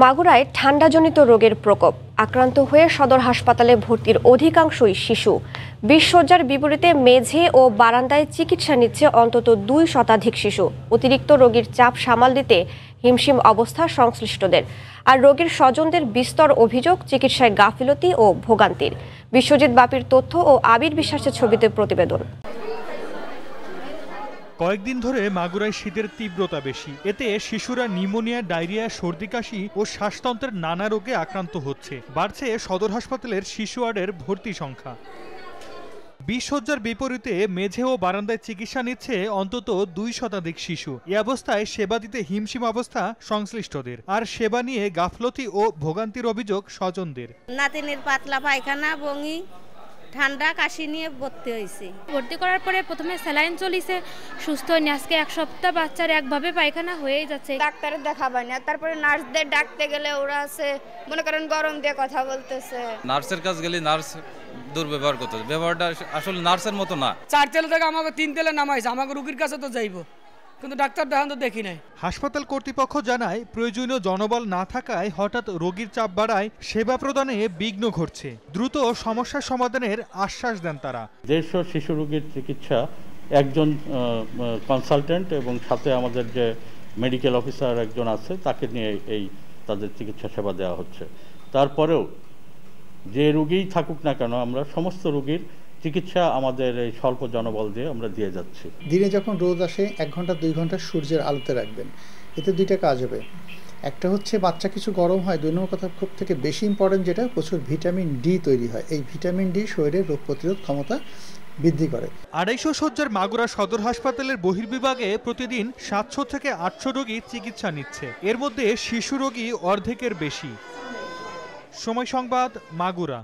মাগুরায় ঠান্ডাজনিত রোগের প্রকোপ আক্রান্ত হয়ে সদর হাসপাতালে ভর্তির অধিকাংশই শিশু বিশসজ্জার বিপরীতে মেঝে ও বারান্দায় চিকিৎসা নিচ্ছে অন্তত দুই শতাধিক শিশু অতিরিক্ত রোগীর চাপ সামাল দিতে হিমশিম অবস্থা সংশ্লিষ্টদের আর রোগীর স্বজনদের বিস্তর অভিযোগ চিকিৎসায় গাফিলতি ও ভোগান্তির বিশ্বজিৎ বাপির তথ্য ও আবির বিশ্বাসের ছবিতে প্রতিবেদন কয়েকদিন ধরে মাগুরায় শীতের তীব্রতা বেশি এতে শিশুরা নিউমোনিয়া ডায়রিয়া সর্দি কাশি ও শ্বাসতন্ত্রের নানা রোগে আক্রান্ত হচ্ছে বাড়ছে সদর হাসপাতালের শিশু ওয়ার্ডের ভর্তি সংখ্যা বিশ শয্যার বিপরীতে মেঝে ও বারান্দায় চিকিৎসা নিচ্ছে অন্তত দুই শতাধিক শিশু এ অবস্থায় সেবা দিতে হিমশিম অবস্থা সংশ্লিষ্টদের আর সেবা নিয়ে গাফলতি ও ভোগান্তির অভিযোগ স্বজনদের নাতিনের পাতলা পায়খানা বঙ্গি ঠান্ডা কাশি নিয়ে ভর্তি হয়েছি ভর্তি করার পরে প্রথমে স্যালাইন চলিছে সুস্থ নিয়ে আজকে এক সপ্তাহ বাচ্চার একভাবে পায়খানা হয়েই যাচ্ছে ডাক্তারের দেখা পায় না তারপরে নার্সদের ডাকতে গেলে ওরা আছে মনে করেন গরম দিয়ে কথা বলতেছে নার্সের কাছে গেলে নার্স দুর্ব্যবহার করতে ব্যবহারটা আসলে নার্সের মতো না চার তেল থেকে আমাকে তিন তেলে নামাইছে আমাকে রুগীর কাছে তো যাইবো কিন্তু ডাক্তার দেখান তো দেখি নাই হাসপাতাল কর্তৃপক্ষ জানায় প্রয়োজনীয় জনবল না থাকায় হঠাৎ রোগীর চাপ বাড়ায় সেবা প্রদানে বিঘ্ন ঘটছে দ্রুত সমস্যা সমাধানের আশ্বাস দেন তারা দেড়শো শিশু রোগীর চিকিৎসা একজন কনসালটেন্ট এবং সাথে আমাদের যে মেডিকেল অফিসার একজন আছে তাকে নিয়ে এই তাদের চিকিৎসা সেবা দেওয়া হচ্ছে তারপরেও যে রুগীই থাকুক না কেন আমরা সমস্ত রুগীর চিকিৎসা আমাদের এই স্বল্প জনবল দিয়ে আমরা দিয়ে যাচ্ছি দিনে যখন রোদ আসে এক ঘন্টা দুই ঘন্টা সূর্যের আলোতে রাখবেন এতে দুইটা কাজ হবে একটা হচ্ছে বাচ্চা কিছু গরম হয় দুই নম্বর কথা খুব থেকে বেশি ইম্পর্টেন্ট যেটা প্রচুর ভিটামিন ডি তৈরি হয় এই ভিটামিন ডি শরীরের রোগ প্রতিরোধ ক্ষমতা বৃদ্ধি করে আড়াইশো শয্যার মাগুরা সদর হাসপাতালের বহির্বিভাগে প্রতিদিন সাতশো থেকে আটশো রোগী চিকিৎসা নিচ্ছে এর মধ্যে শিশু রোগী অর্ধেকের বেশি সময় সংবাদ মাগুরা